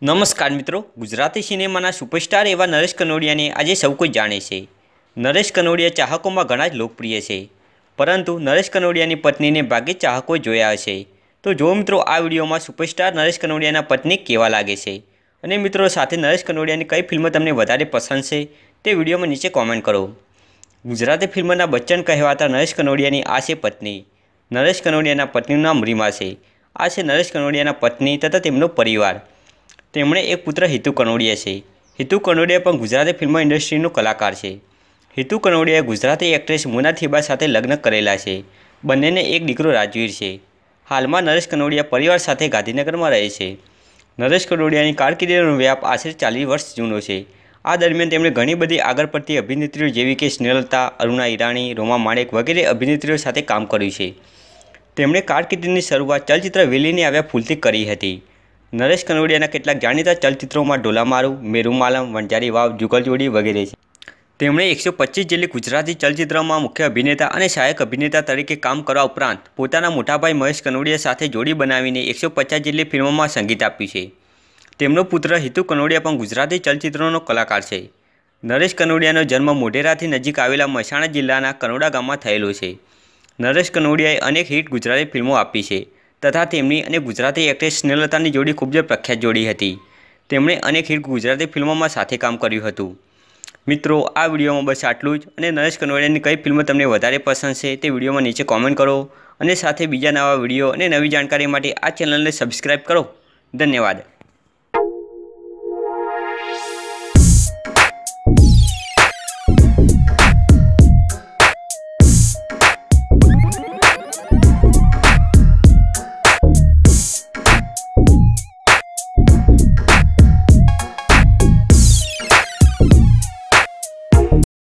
નમસ્કાર મિત્રો ગુજરાતી સિનેમાના સુપરસ્ટાર એવા નરેશ કનોડિયાને આજે સૌ કોઈ જાણે છે નરેશ કનોડિયા ચાહકોમાં ઘણા જ લોકપ્રિય છે પરંતુ નરેશ કનોડિયાની પત્નીને ભાગે ચાહકો જોયા હશે તો જો મિત્રો આ વિડીયોમાં સુપરસ્ટાર નરેશ કનોડિયાના પત્ની કેવા લાગે છે અને મિત્રો સાથે નરેશ કનોડિયાની કઈ ફિલ્મ તમને વધારે પસંદ છે તે વિડીયોમાં નીચે કોમેન્ટ કરો ગુજરાતી ફિલ્મના બચ્ચન કહેવાતા નરેશ કનોડિયાની આ છે પત્ની નરેશ કનોડિયાના પત્નીનું નામ રીમા છે આ છે નરેશ કનોડિયાના પત્ની તથા તેમનો પરિવાર તેમણે એક પુત્ર હિતુ કનોડિયા છે હિતુ કનોડિયા પણ ગુજરાતી ફિલ્મ ઇન્ડસ્ટ્રીનો કલાકાર છે હિતુ કનોડિયા ગુજરાતી એક્ટ્રેસ મોના થીબા સાથે લગ્ન કરેલા છે બંનેને એક દીકરો રાજવીર છે હાલમાં નરેશ કનોડિયા પરિવાર સાથે ગાંધીનગરમાં રહે છે નરેશ કનોડિયાની કારકિર્દીનો વ્યાપ આશરે ચાલીસ વર્ષ જૂનો છે આ દરમિયાન તેમણે ઘણી બધી આગળ પડતી અભિનેત્રીઓ જેવી કે સ્નેહલતા અરુણા ઈરાણી રોમા માણેક વગેરે અભિનેત્રીઓ સાથે કામ કર્યું છે તેમણે કારકિર્દીની શરૂઆત ચલચિત્ર વેલીને આવ્યા ફૂલથી કરી હતી નરેશ કનોડિયાના કેટલાક જાણીતા ચલચિત્રોમાં ઢોલામારું મેરુમાલમ વણજારી વાવ જુગલજોડી વગેરે છે તેમણે એકસો પચીસ જેટલી ગુજરાતી ચલચિત્રોમાં મુખ્ય અભિનેતા અને સહાયક અભિનેતા તરીકે કામ કરવા ઉપરાંત પોતાના મોટાભાઈ મહેશ કનોડિયા સાથે જોડી બનાવીને એકસો પચાસ જેટલી ફિલ્મોમાં સંગીત આપ્યું છે તેમનો પુત્ર હિતુ કનોડિયા પણ ગુજરાતી ચલચિત્રોનો કલાકાર છે નરેશ કનોડિયાનો જન્મ મોઢેરાથી નજીક આવેલા મહેસાણા જિલ્લાના કનોડા ગામમાં થયેલો છે નરેશ કનોડિયાએ અનેક હિટ ગુજરાતી ફિલ્મો આપી છે તથા તેમની અને ગુજરાતી એક્ટ્રેસ સ્નેહલતાની જોડી ખૂબ જ પ્રખ્યાત જોડી હતી તેમણે અનેક હિટ ગુજરાતી ફિલ્મોમાં સાથે કામ કર્યું હતું મિત્રો આ વિડીયોમાં બસ આટલું જ અને નરેશ કનોડિયાની કઈ ફિલ્મ તમને વધારે પસંદ છે તે વિડીયોમાં નીચે કોમેન્ટ કરો અને સાથે બીજા નવા વિડીયો અને નવી જાણકારી માટે આ ચેનલને સબસ્ક્રાઈબ કરો ધન્યવાદ